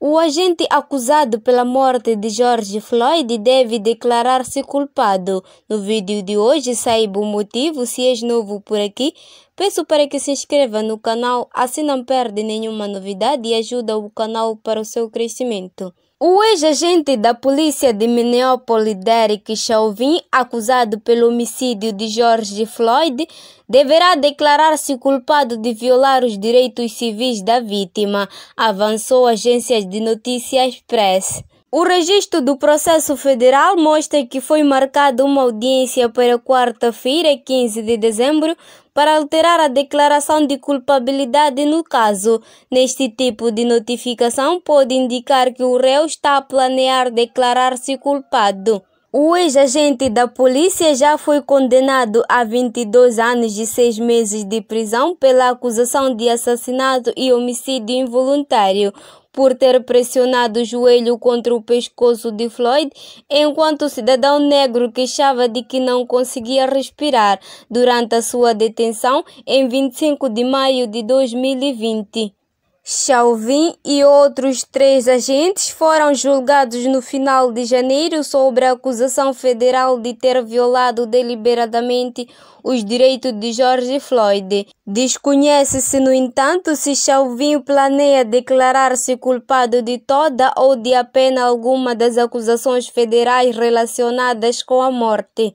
O agente acusado pela morte de George Floyd deve declarar-se culpado. No vídeo de hoje saiba o motivo. Se és novo por aqui, Peço para que se inscreva no canal, assim não perde nenhuma novidade e ajuda o canal para o seu crescimento. O ex-agente da polícia de Minneapolis, Derek Chauvin, acusado pelo homicídio de George Floyd, deverá declarar-se culpado de violar os direitos civis da vítima, avançou agências de notícias Press. O registro do processo federal mostra que foi marcada uma audiência para quarta-feira, 15 de dezembro, para alterar a declaração de culpabilidade no caso. Neste tipo de notificação, pode indicar que o réu está a planear declarar-se culpado. O ex-agente da polícia já foi condenado a 22 anos e 6 meses de prisão pela acusação de assassinato e homicídio involuntário por ter pressionado o joelho contra o pescoço de Floyd, enquanto o cidadão negro queixava de que não conseguia respirar durante a sua detenção em 25 de maio de 2020. Chauvin e outros três agentes foram julgados no final de janeiro sobre a acusação federal de ter violado deliberadamente os direitos de George Floyd. Desconhece-se, no entanto, se Chauvin planeia declarar-se culpado de toda ou de apenas alguma das acusações federais relacionadas com a morte.